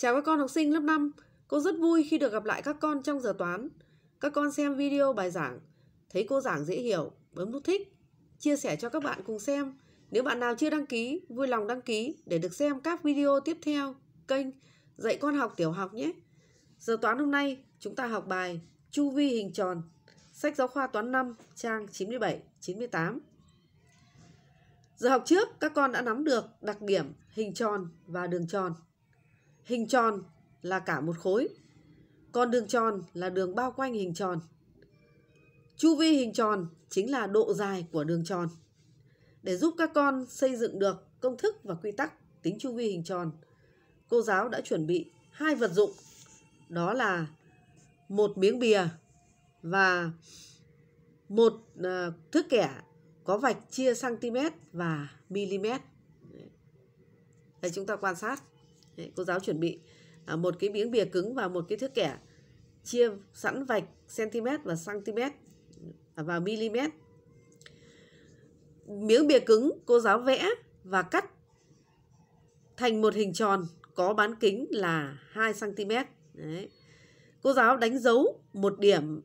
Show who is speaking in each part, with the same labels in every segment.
Speaker 1: Chào các con học sinh lớp 5, cô rất vui khi được gặp lại các con trong giờ toán. Các con xem video bài giảng, thấy cô giảng dễ hiểu, bấm nút thích, chia sẻ cho các bạn cùng xem. Nếu bạn nào chưa đăng ký, vui lòng đăng ký để được xem các video tiếp theo kênh Dạy con học tiểu học nhé. Giờ toán hôm nay chúng ta học bài Chu vi hình tròn, sách giáo khoa toán 5, trang 97, 98. Giờ học trước, các con đã nắm được đặc điểm hình tròn và đường tròn. Hình tròn là cả một khối, còn đường tròn là đường bao quanh hình tròn. Chu vi hình tròn chính là độ dài của đường tròn. Để giúp các con xây dựng được công thức và quy tắc tính chu vi hình tròn, cô giáo đã chuẩn bị hai vật dụng, đó là một miếng bìa và một à, thước kẻ có vạch chia cm và mm. Đây chúng ta quan sát Đấy, cô giáo chuẩn bị à, một cái miếng bìa cứng và một cái thước kẻ chia sẵn vạch cm và cm à, và mm miếng bìa cứng cô giáo vẽ và cắt thành một hình tròn có bán kính là 2 cm Đấy. cô giáo đánh dấu một điểm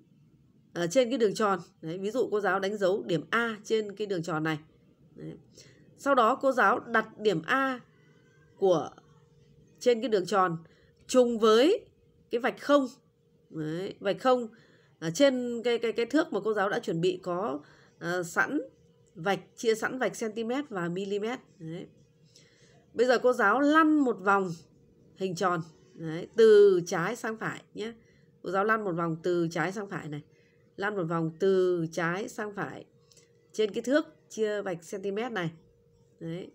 Speaker 1: ở à, trên cái đường tròn Đấy, ví dụ cô giáo đánh dấu điểm A trên cái đường tròn này Đấy. sau đó cô giáo đặt điểm A của trên cái đường tròn trùng với cái vạch không Đấy, vạch không à, trên cái cái cái thước mà cô giáo đã chuẩn bị có à, sẵn vạch chia sẵn vạch cm và mm Đấy. bây giờ cô giáo lăn một vòng hình tròn Đấy, từ trái sang phải nhé cô giáo lăn một vòng từ trái sang phải này lăn một vòng từ trái sang phải trên cái thước chia vạch cm này Đấy.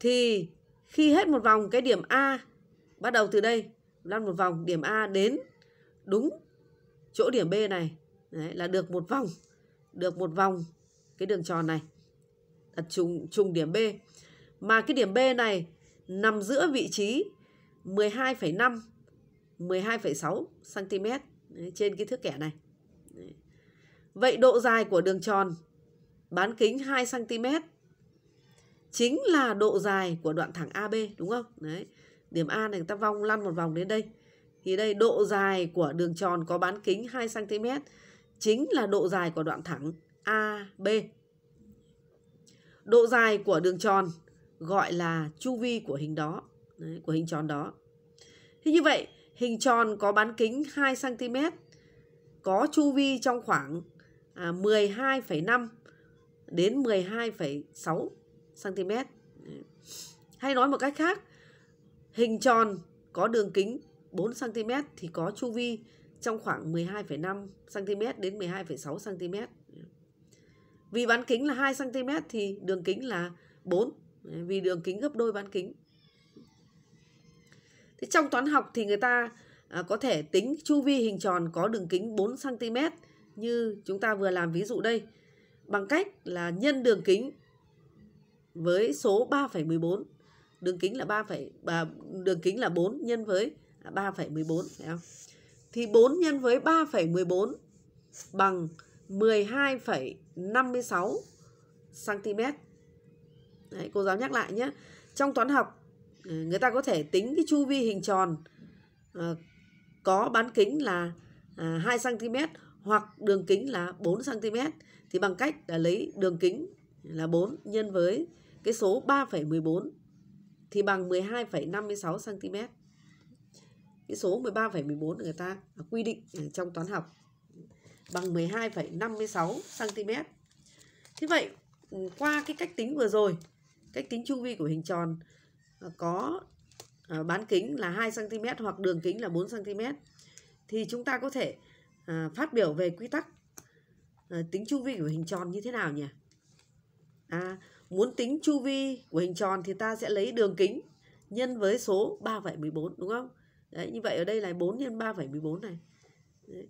Speaker 1: thì khi hết một vòng cái điểm A bắt đầu từ đây lăn một vòng điểm A đến đúng chỗ điểm B này Đấy, là được một vòng được một vòng cái đường tròn này đặt trùng trùng điểm B mà cái điểm B này nằm giữa vị trí 12,5 12,6 cm trên cái thước kẻ này. Vậy độ dài của đường tròn bán kính 2 cm chính là độ dài của đoạn thẳng AB đúng không? Đấy. Điểm A này người ta vong lăn một vòng đến đây. Thì đây độ dài của đường tròn có bán kính 2 cm chính là độ dài của đoạn thẳng AB. Độ dài của đường tròn gọi là chu vi của hình đó, đấy, của hình tròn đó. Thế như vậy, hình tròn có bán kính 2 cm có chu vi trong khoảng à, 12,5 đến 12,6 cm hay nói một cách khác hình tròn có đường kính 4 cm thì có chu vi trong khoảng 12,5 cm đến 12,6 cm. Vì bán kính là 2 cm thì đường kính là 4, vì đường kính gấp đôi bán kính. Thế trong toán học thì người ta à, có thể tính chu vi hình tròn có đường kính 4 cm như chúng ta vừa làm ví dụ đây bằng cách là nhân đường kính với số 3,14 đường kính là 3, và đường kính là 4 nhân với 3,14 phải không? Thì 4 nhân với 3,14 bằng 12,56 cm. Đấy, cô giáo nhắc lại nhé. Trong toán học à, người ta có thể tính cái chu vi hình tròn à, có bán kính là à, 2 cm hoặc đường kính là 4 cm thì bằng cách là lấy đường kính là 4 nhân với cái số 3,14 thì bằng 12,56 cm. Cái số 13,14 người ta quy định trong toán học bằng 12,56 cm. Thế vậy ừ, qua cái cách tính vừa rồi, cách tính chu vi của hình tròn à, có à, bán kính là 2 cm hoặc đường kính là 4 cm thì chúng ta có thể à, phát biểu về quy tắc tính chu vi của hình tròn như thế nào nhỉ? À Muốn tính chu vi của hình tròn thì ta sẽ lấy đường kính nhân với số 3,14 đúng không? Đấy, như vậy ở đây là 4 nhân 3,14 này. Đấy.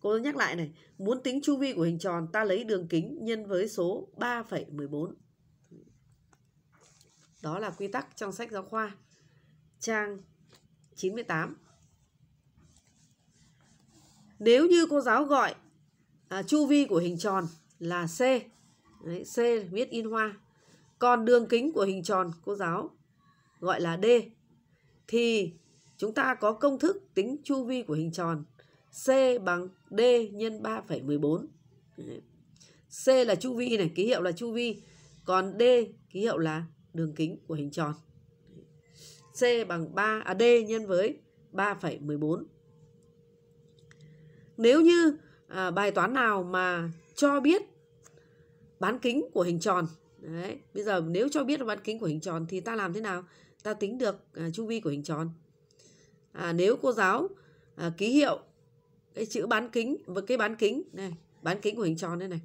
Speaker 1: Cô nhắc lại này, muốn tính chu vi của hình tròn ta lấy đường kính nhân với số 3,14. Đó là quy tắc trong sách giáo khoa trang 98. Nếu như cô giáo gọi à, chu vi của hình tròn là C, Đấy, C viết in hoa còn đường kính của hình tròn cô giáo gọi là D thì chúng ta có công thức tính chu vi của hình tròn C bằng D nhân 3,14 C là chu vi này ký hiệu là chu vi còn D ký hiệu là đường kính của hình tròn C bằng 3 à D nhân với 3,14 nếu như à, bài toán nào mà cho biết bán kính của hình tròn Đấy, bây giờ nếu cho biết bán kính của hình tròn thì ta làm thế nào? Ta tính được à, chu vi của hình tròn. À, nếu cô giáo à, ký hiệu cái chữ bán kính và cái bán kính này, bán kính của hình tròn đây này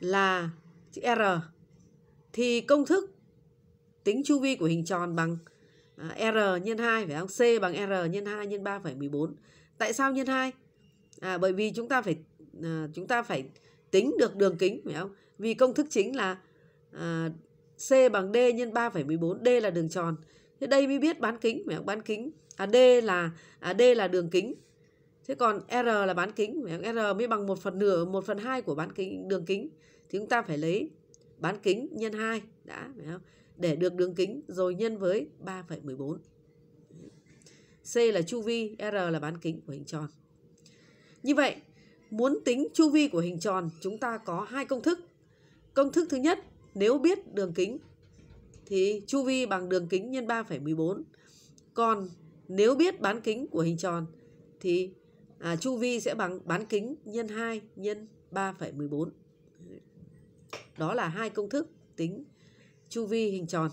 Speaker 1: là chữ R thì công thức tính chu vi của hình tròn bằng à, R nhân 2 phải không? C bằng R nhân 2 nhân 3,14. Tại sao nhân 2? À bởi vì chúng ta phải à, chúng ta phải tính được đường kính phải không? Vì công thức chính là à, C bằng D nhân 3,14, D là đường tròn. Thế đây mới biết bán kính, mẹ bán kính. À D là à, D là đường kính. Thế còn R là bán kính, mẹ R mới bằng một phần nửa, một phần hai của bán kính đường kính. Thì chúng ta phải lấy bán kính nhân 2 đã, phải không? Để được đường kính rồi nhân với 3,14. C là chu vi, R là bán kính của hình tròn. Như vậy, muốn tính chu vi của hình tròn, chúng ta có hai công thức Công thức thứ nhất, nếu biết đường kính thì chu vi bằng đường kính nhân 3,14. Còn nếu biết bán kính của hình tròn thì à, chu vi sẽ bằng bán kính nhân 2 nhân 3,14. Đó là hai công thức tính chu vi hình tròn.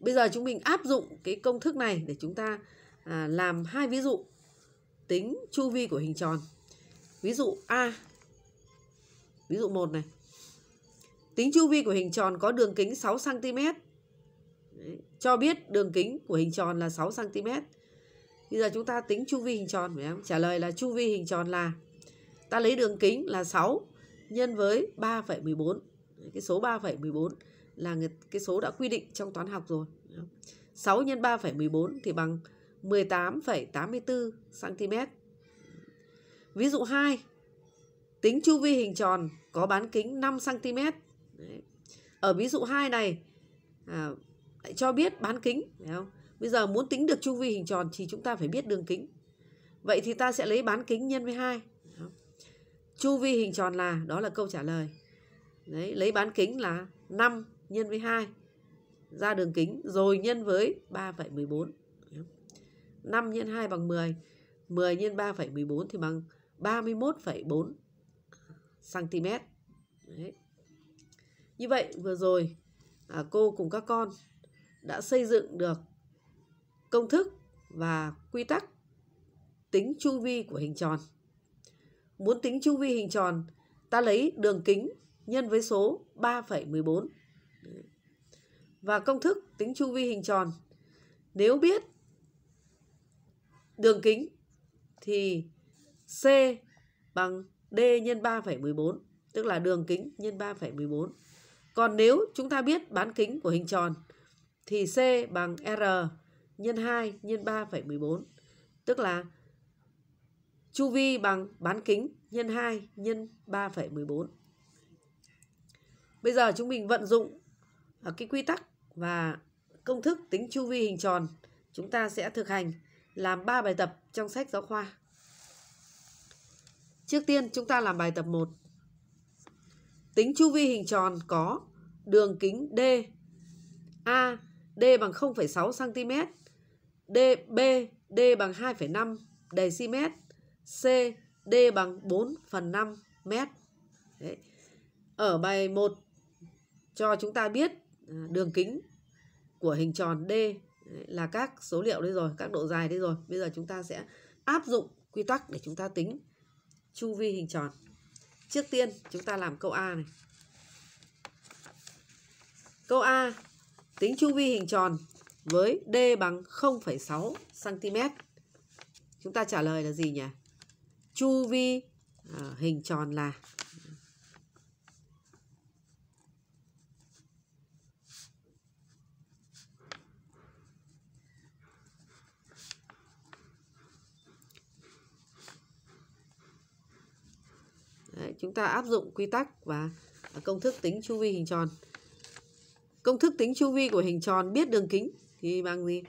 Speaker 1: Bây giờ chúng mình áp dụng cái công thức này để chúng ta à, làm hai ví dụ tính chu vi của hình tròn. Ví dụ A Ví dụ 1 này. Tính chu vi của hình tròn có đường kính 6 cm. Đấy. Cho biết đường kính của hình tròn là 6 cm. Bây giờ chúng ta tính chu vi hình tròn phải không? Trả lời là chu vi hình tròn là ta lấy đường kính là 6 nhân với 3,14. Cái số 3,14 là cái số đã quy định trong toán học rồi. 6 nhân 3,14 thì bằng 18,84 cm. Ví dụ 2. Tính chu vi hình tròn có bán kính 5cm Đấy. ở ví dụ 2 này à, cho biết bán kính phải không? bây giờ muốn tính được chu vi hình tròn thì chúng ta phải biết đường kính vậy thì ta sẽ lấy bán kính nhân với 2 chu vi hình tròn là đó là câu trả lời Đấy, lấy bán kính là 5 nhân với 2 ra đường kính rồi nhân với 3,14 5 nhân 2 bằng 10 10 nhân 3,14 thì bằng 31,4 cm Đấy. như vậy vừa rồi à, cô cùng các con đã xây dựng được công thức và quy tắc tính chu vi của hình tròn muốn tính chu vi hình tròn ta lấy đường kính nhân với số 3,14 và công thức tính chu vi hình tròn nếu biết đường kính thì C bằng D nhân 3,14 tức là đường kính nhân 3,14. Còn nếu chúng ta biết bán kính của hình tròn thì C bằng R nhân 2 nhân 3,14 tức là chu vi bằng bán kính nhân 2 nhân 3,14. Bây giờ chúng mình vận dụng à, cái quy tắc và công thức tính chu vi hình tròn chúng ta sẽ thực hành làm 3 bài tập trong sách giáo khoa Trước tiên chúng ta làm bài tập 1. Tính chu vi hình tròn có đường kính D A D bằng 0,6 cm, DB D bằng 2,5 dm, C D bằng 4 phần 5 m. Đấy. Ở bài 1 cho chúng ta biết à, đường kính của hình tròn D là các số liệu đấy rồi, các độ dài đấy rồi. Bây giờ chúng ta sẽ áp dụng quy tắc để chúng ta tính chu vi hình tròn. Trước tiên chúng ta làm câu A này. Câu A tính chu vi hình tròn với D bằng 0,6 cm. Chúng ta trả lời là gì nhỉ? Chu vi à, hình tròn là Đấy, chúng ta áp dụng quy tắc và à, công thức tính chu vi hình tròn công thức tính chu vi của hình tròn biết đường kính thì bằng gì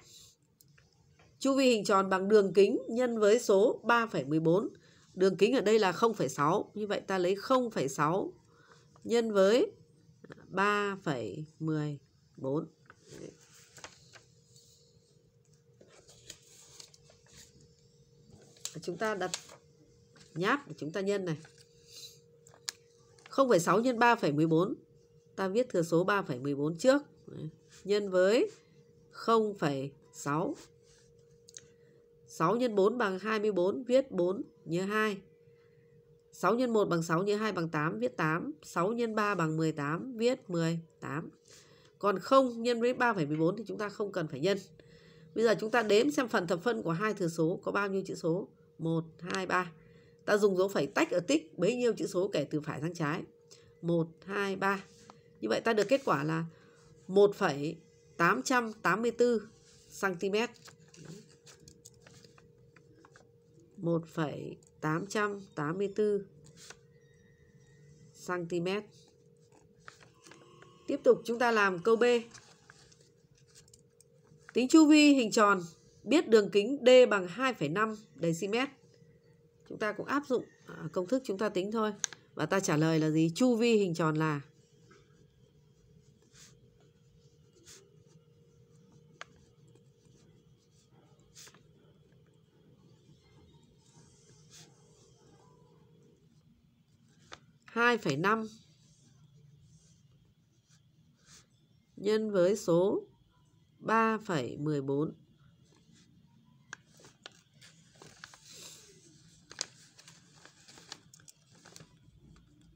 Speaker 1: chu vi hình tròn bằng đường kính nhân với số 3,14 đường kính ở đây là 0,6 như vậy ta lấy 0,6 nhân với 3,14 à, chúng ta đặt nháp để chúng ta nhân này 0,6 nhân 3,14 ta viết thừa số 3,14 trước nhân với 0,6 6 nhân 4 bằng 24 viết 4 nhớ 2 6 nhân 1 bằng 6 nhớ 2 bằng 8 viết 8 6 nhân 3 bằng 18 viết 18 còn 0 nhân với 3,14 thì chúng ta không cần phải nhân Bây giờ chúng ta đếm xem phần thập phân của hai thừa số có bao nhiêu chữ số 1, 2, 3 Ta dùng dấu phẩy tách ở tích bấy nhiêu chữ số kể từ phải sang trái. 1, 2, 3. Như vậy ta được kết quả là 1,884 cm. 1,884 cm. Tiếp tục chúng ta làm câu B. Tính chu vi hình tròn biết đường kính D bằng 2,5 dm chúng ta cũng áp dụng à, công thức chúng ta tính thôi và ta trả lời là gì chu vi hình tròn là hai phẩy năm nhân với số ba phẩy mười bốn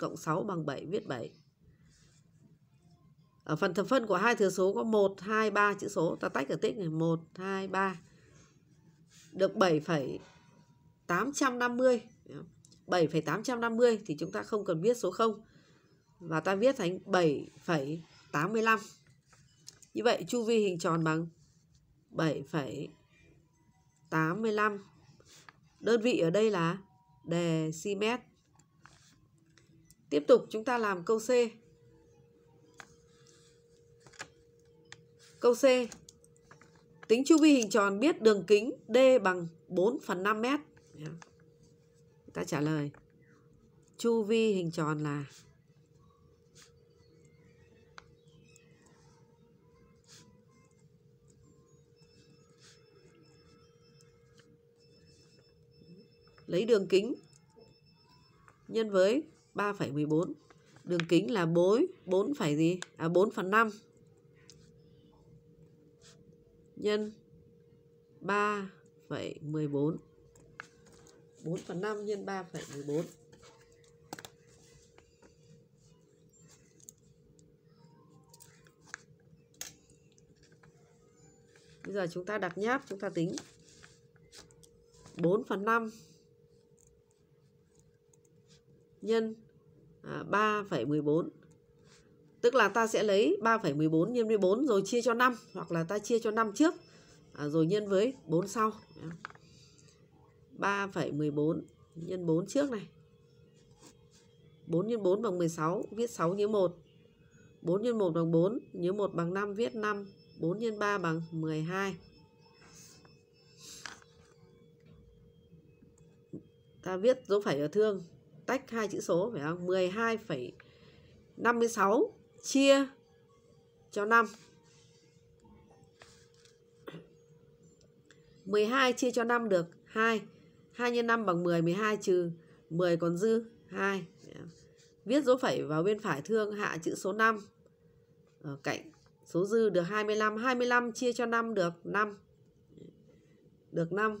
Speaker 1: cộng 6 bằng 7 viết 7. Ở phần thập phân của hai thừa số có 1, 2, 3 chữ số. Ta tách ở tích này 1, 2, 3. Được 7,850. 7,850 thì chúng ta không cần viết số 0. Và ta viết thành 7,85. Như vậy chu vi hình tròn bằng 7,85. Đơn vị ở đây là decimet. Tiếp tục chúng ta làm câu C. Câu C. Tính chu vi hình tròn biết đường kính D bằng 4 phần 5 mét. ta trả lời. Chu vi hình tròn là lấy đường kính nhân với 3,14 đường kính là 4 4, gì à 4 phần 5 nhân 3,14 4 phần 5 nhân 3,14 Bây giờ chúng ta đặt nháp chúng ta tính 4 phần 5 nhân 3,14 à, tức là ta sẽ lấy 3,14 nhân với 4 rồi chia cho 5 hoặc là ta chia cho 5 trước à, rồi nhân với 4 sau 3,14 nhân 4 trước này 4 nhân 4 bằng 16 viết 6 nhớ 1 4 nhân 1 bằng 4 nhớ 1 bằng 5 viết 5 4 nhân 3 bằng 12 ta viết dấu phẩy ở thương tách hai chữ số phải không? 12,56 chia cho 5. 12 chia cho 5 được 2. 2 nhân 5 bằng 10, 12 trừ 10 còn dư 2. Viết dấu phẩy vào bên phải thương hạ chữ số 5. Ở ờ, cạnh số dư được 25, 25 chia cho 5 được 5. Được 5.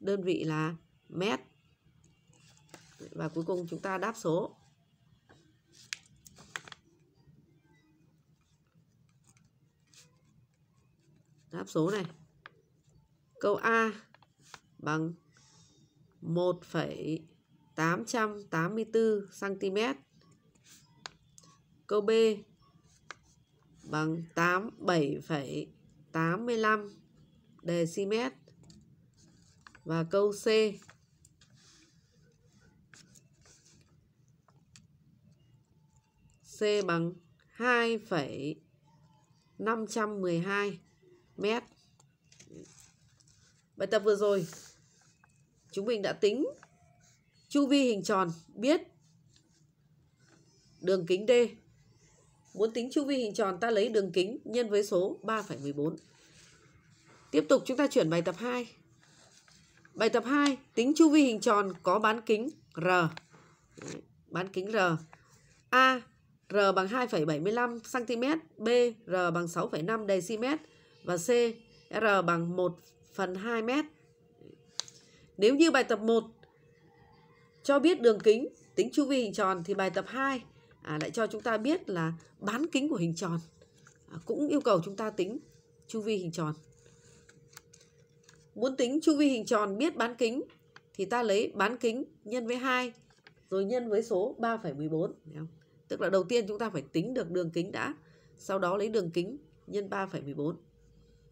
Speaker 1: đơn vị là mét và cuối cùng chúng ta đáp số đáp số này câu A bằng 1,884 cm câu B bằng 87,85 dm và câu C. C bằng 2,512 mét. Bài tập vừa rồi chúng mình đã tính chu vi hình tròn biết đường kính D. Muốn tính chu vi hình tròn ta lấy đường kính nhân với số 3,14. Tiếp tục chúng ta chuyển bài tập 2. Bài tập 2, tính chu vi hình tròn có bán kính R. Bán kính R. A, R bằng 2,75 cm, B, R bằng 6,5 dm và C, R bằng 1 phần 2 m. Nếu như bài tập 1 cho biết đường kính, tính chu vi hình tròn thì bài tập 2 à, lại cho chúng ta biết là bán kính của hình tròn. À, cũng yêu cầu chúng ta tính chu vi hình tròn. Muốn tính chu vi hình tròn biết bán kính thì ta lấy bán kính nhân với 2 rồi nhân với số 3,14. Tức là đầu tiên chúng ta phải tính được đường kính đã, sau đó lấy đường kính nhân 3,14.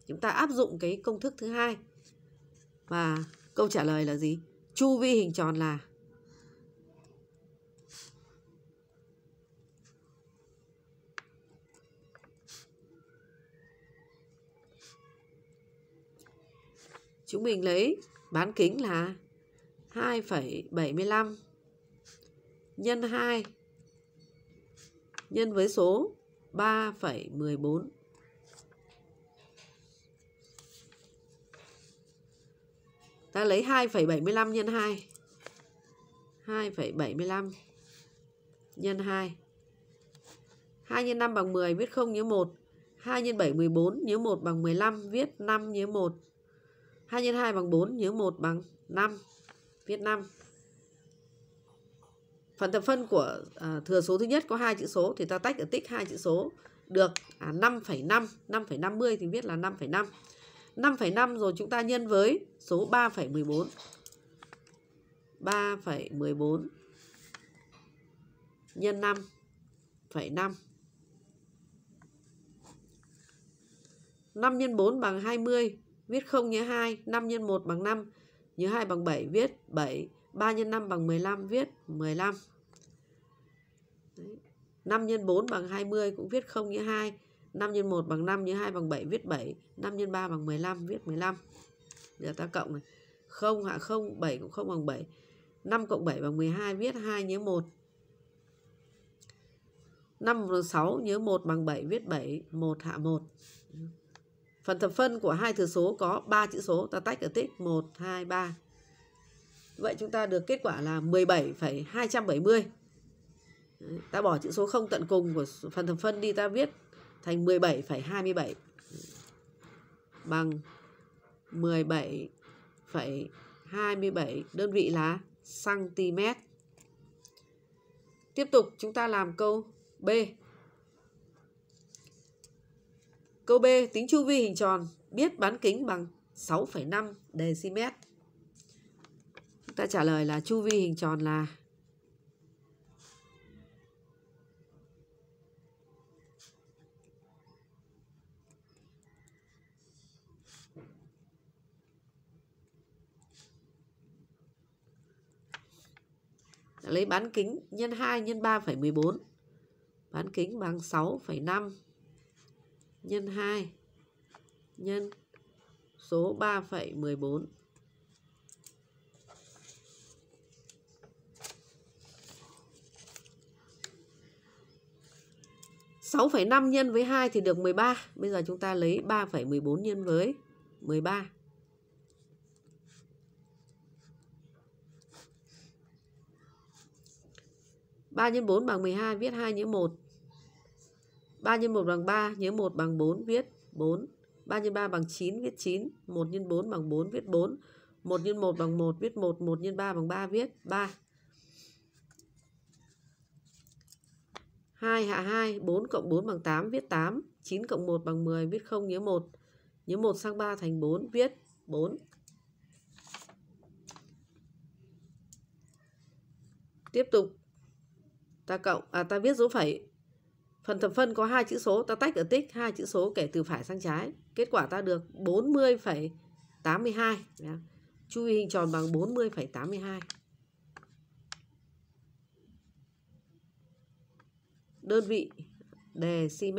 Speaker 1: Chúng ta áp dụng cái công thức thứ hai và câu trả lời là gì? Chu vi hình tròn là Chúng mình lấy bán kính là 2,75 nhân 2 nhân với số 3,14. Ta lấy 2,75 nhân 2. 2,75 nhân 2. 2 nhân 5 bằng 10 viết 0 nhớ 1. 2 nhân 7 14 nhớ 1 bằng 15 viết 5 nhớ 1. 2 x 2 bằng 4 nhớ 1 bằng 5 viết 5 phần thập phân của à, thừa số thứ nhất có hai chữ số thì ta tách ở tích hai chữ số được à, 5,5 5,50 thì viết là 5,5 5,5 rồi chúng ta nhân với số 3,14 3,14 nhân 5,5 5 nhân 4 bằng 20 viết 0 nhớ 2, 5 x 1 bằng 5, nhớ 2 bằng 7 viết 7, 3 x 5 bằng 15 viết 15. Đấy. 5 x 4 bằng 20 cũng viết 0 nhớ 2, 5 x 1 bằng 5 nhớ 2 bằng 7 viết 7, 5 x 3 bằng 15 viết 15. Giờ ta cộng này. 0 hạ 0, 7 cũng không bằng 7. 5 cộng 7 bằng 12 viết 2 nhớ 1. 5 bằng 6 nhớ 1 bằng 7 viết 7, 1 hạ 1. Phần thập phân của hai thừa số có 3 chữ số, ta tách ở tích 1, 2, 3. Vậy chúng ta được kết quả là 17,270. Đấy, ta bỏ chữ số 0 tận cùng của phần thập phân đi ta viết thành 17,27 bằng 17,27 đơn vị là cm. Tiếp tục chúng ta làm câu B. Câu B tính chu vi hình tròn biết bán kính bằng 6,5 dm. Chúng ta trả lời là chu vi hình tròn là lấy bán kính nhân 2 nhân 3,14. Bán kính bằng 6,5 nhân 2 nhân số 3,14. sáu phẩy năm nhân với hai thì được 13. Bây giờ chúng ta lấy ba phẩy 3,14 nhân với 13. ba nhân bốn bằng 12 viết hai nhớ một 3 x 1 bằng 3, nhớ 1 bằng 4, viết 4. 3 x 3 bằng 9, viết 9. 1 x 4 bằng 4, viết 4. 1 x 1 bằng 1, viết 1. 1 x 3 bằng 3, viết 3. 2 hạ 2, 4 cộng 4 bằng 8, viết 8. 9 cộng 1 bằng 10, viết 0, nhớ 1. Nhớ 1 sang 3 thành 4, viết 4. Tiếp tục ta cộng à ta viết dấu phẩy Phần thập phân có hai chữ số, ta tách ở tích hai chữ số kể từ phải sang trái. Kết quả ta được 40,82. Chu vi hình tròn bằng 40,82. Đơn vị đề cm.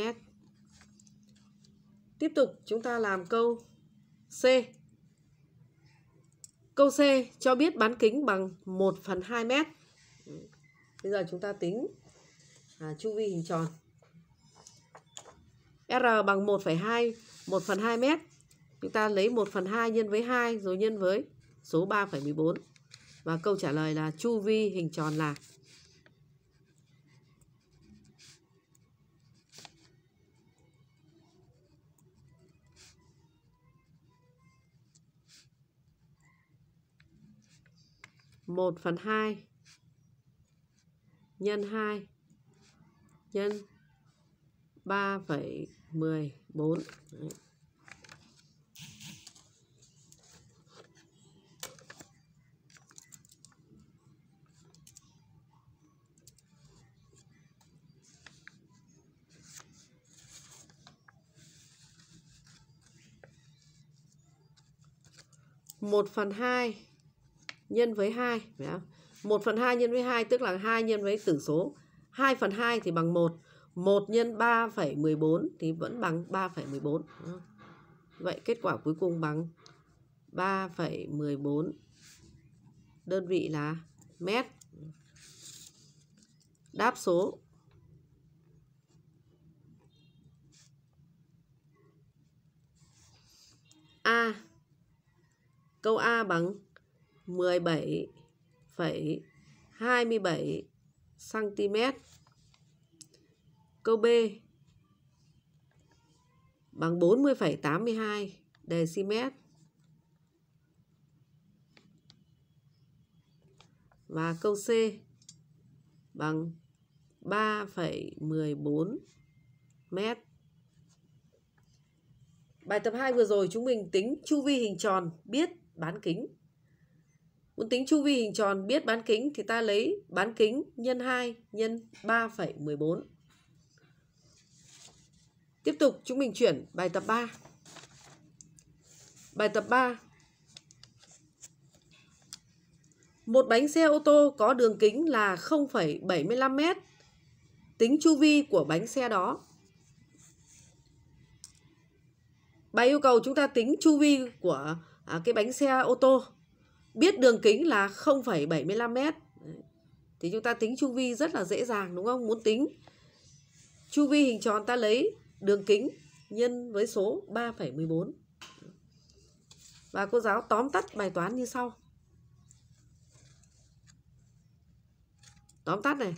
Speaker 1: Tiếp tục chúng ta làm câu C. Câu C cho biết bán kính bằng 1 phần 2 mét. Bây giờ chúng ta tính à, chu vi hình tròn. R bằng 1,2 1 phần 2 mét chúng ta lấy 1 phần 2 nhân với 2 rồi nhân với số 3,14 và câu trả lời là chu vi hình tròn là một phần hai nhân hai nhân ba phẩy 14 Đấy. một phần hai nhân với hai một phần hai nhân với hai tức là hai nhân với tử số hai phần hai thì bằng một 1 nhân 3,14 thì vẫn bằng 3,14. Vậy kết quả cuối cùng bằng 3,14. Đơn vị là mét. Đáp số A. Câu A bằng 17,27 cm Câu B bằng 40,82 decimet. Và câu C bằng 3,14 mét. Bài tập 2 vừa rồi chúng mình tính chu vi hình tròn biết bán kính. Muốn tính chu vi hình tròn biết bán kính thì ta lấy bán kính nhân 2 nhân 3,14. Tiếp tục chúng mình chuyển bài tập 3. Bài tập 3. Một bánh xe ô tô có đường kính là 0,75 m. Tính chu vi của bánh xe đó. Bài yêu cầu chúng ta tính chu vi của à, cái bánh xe ô tô. Biết đường kính là 0,75 m. Thì chúng ta tính chu vi rất là dễ dàng đúng không? Muốn tính chu vi hình tròn ta lấy đường kính nhân với số 3,14. Và cô giáo tóm tắt bài toán như sau. Tóm tắt này.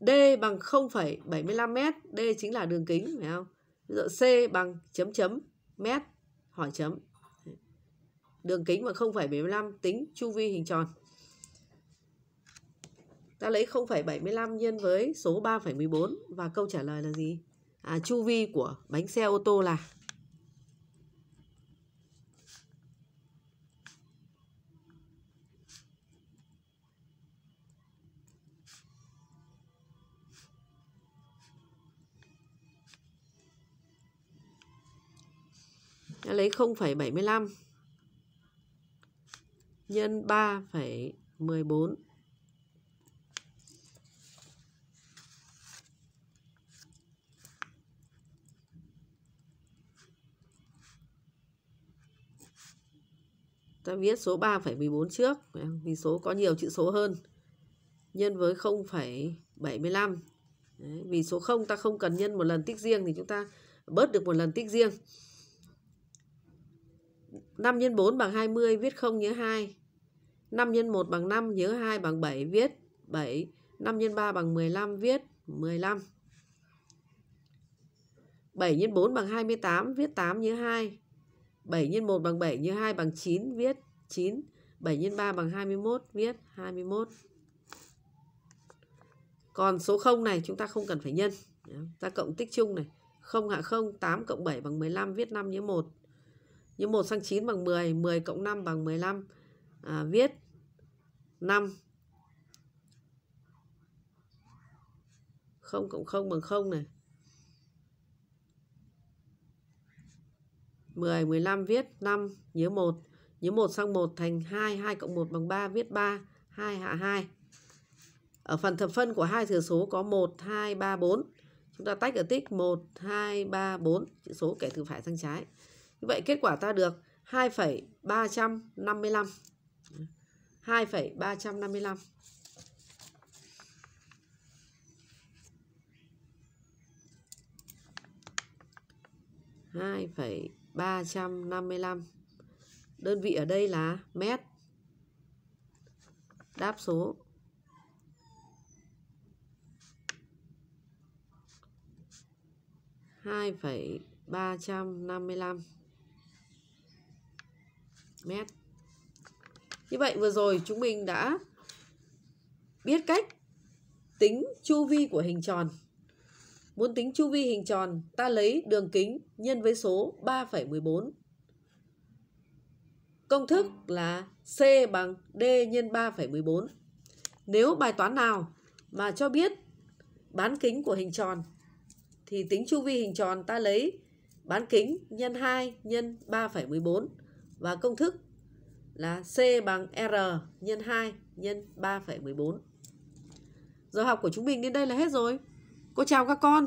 Speaker 1: D bằng 0,75 m, D chính là đường kính phải không? Ví dụ C bằng chấm chấm mét hỏi chấm. Đường kính bằng 0,75 tính chu vi hình tròn. Ta lấy 0,75 nhân với số 3,14 và câu trả lời là gì? à, chu vi của bánh xe ô tô là Đã lấy 0,75 nhân 3,14 ta viết số 3,14 trước vì số có nhiều chữ số hơn nhân với 0,75 Đấy, vì số 0 ta không cần nhân một lần tích riêng thì chúng ta bớt được một lần tích riêng 5 nhân 4 bằng 20 viết 0 nhớ 2 5 nhân 1 bằng 5 nhớ 2 bằng 7 viết 7 5 nhân 3 bằng 15 viết 15 7 nhân 4 bằng 28 viết 8 nhớ 2 7 x 1 bằng 7 như 2 bằng 9 viết 9 7 x 3 bằng 21 viết 21 còn số 0 này chúng ta không cần phải nhân ta cộng tích chung này 0 hạ 0 8 cộng 7 bằng 15 viết 5 như 1 như 1 sang 9 bằng 10 10 cộng 5 bằng 15 à, viết 5 0 cộng 0 bằng 0 này 10, 15 viết 5, nhớ 1. Nhớ 1 sang 1 thành 2, 2 cộng 1 bằng 3, viết 3, 2 hạ 2. Ở phần thập phân của hai thừa số có 1, 2, 3, 4. Chúng ta tách ở tích 1, 2, 3, 4, chữ số kể từ phải sang trái. Như vậy kết quả ta được 2,355. 2,355. hai phẩy 355. Đơn vị ở đây là mét. Đáp số hai phẩy ba trăm năm mươi lăm mét như vậy vừa rồi chúng mình đã biết cách tính chu vi của hình tròn Muốn tính chu vi hình tròn, ta lấy đường kính nhân với số 3,14. Công thức là C bằng D nhân 3,14. Nếu bài toán nào mà cho biết bán kính của hình tròn thì tính chu vi hình tròn ta lấy bán kính nhân 2 nhân 3,14 và công thức là C bằng R nhân 2 nhân 3,14. Giờ học của chúng mình đến đây là hết rồi cô chào các con